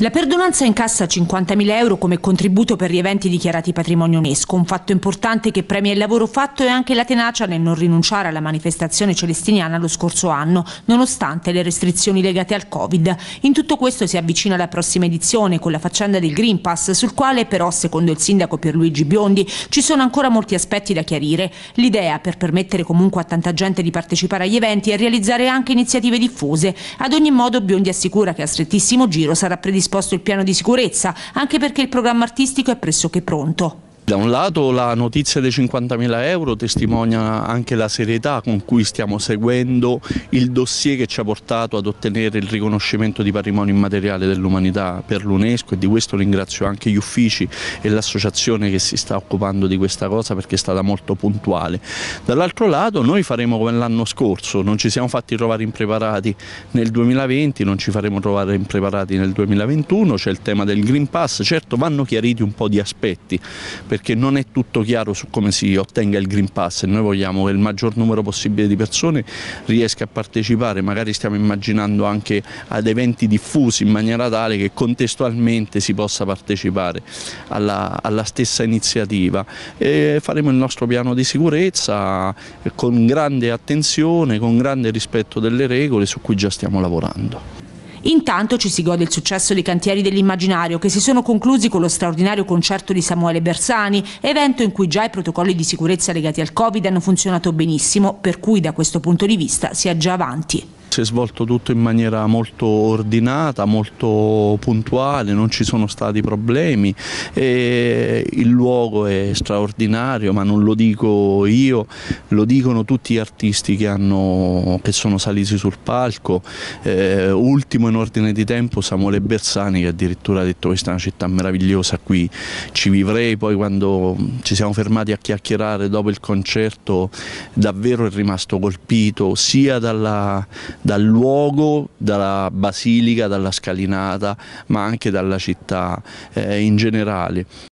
La perdonanza incassa 50.000 euro come contributo per gli eventi dichiarati patrimonio UNESCO, un fatto importante che premia il lavoro fatto e anche la tenacia nel non rinunciare alla manifestazione celestiniana lo scorso anno, nonostante le restrizioni legate al Covid. In tutto questo si avvicina la prossima edizione con la faccenda del Green Pass, sul quale però, secondo il sindaco Pierluigi Biondi, ci sono ancora molti aspetti da chiarire. L'idea, per permettere comunque a tanta gente di partecipare agli eventi, è realizzare anche iniziative diffuse. Ad ogni modo Biondi assicura che a strettissimo giro sarà predisposto predisposto il piano di sicurezza, anche perché il programma artistico è pressoché pronto. Da un lato la notizia dei 50.000 euro testimonia anche la serietà con cui stiamo seguendo il dossier che ci ha portato ad ottenere il riconoscimento di patrimonio immateriale dell'umanità per l'UNESCO e di questo ringrazio anche gli uffici e l'associazione che si sta occupando di questa cosa perché è stata molto puntuale. Dall'altro lato noi faremo come l'anno scorso, non ci siamo fatti trovare impreparati nel 2020, non ci faremo trovare impreparati nel 2021, c'è il tema del Green Pass, certo vanno chiariti un po' di aspetti perché non è tutto chiaro su come si ottenga il Green Pass e noi vogliamo che il maggior numero possibile di persone riesca a partecipare, magari stiamo immaginando anche ad eventi diffusi in maniera tale che contestualmente si possa partecipare alla, alla stessa iniziativa. E faremo il nostro piano di sicurezza con grande attenzione, con grande rispetto delle regole su cui già stiamo lavorando. Intanto ci si gode il successo dei cantieri dell'immaginario che si sono conclusi con lo straordinario concerto di Samuele Bersani, evento in cui già i protocolli di sicurezza legati al Covid hanno funzionato benissimo, per cui da questo punto di vista si è già avanti. Si è svolto tutto in maniera molto ordinata, molto puntuale, non ci sono stati problemi e il luogo è straordinario, ma non lo dico io, lo dicono tutti gli artisti che, hanno, che sono saliti sul palco. Eh, ultimo in ordine di tempo Samuele Bersani che addirittura ha detto questa è una città meravigliosa, qui ci vivrei, poi quando ci siamo fermati a chiacchierare dopo il concerto davvero è rimasto colpito sia dalla dal luogo, dalla basilica, dalla scalinata, ma anche dalla città eh, in generale.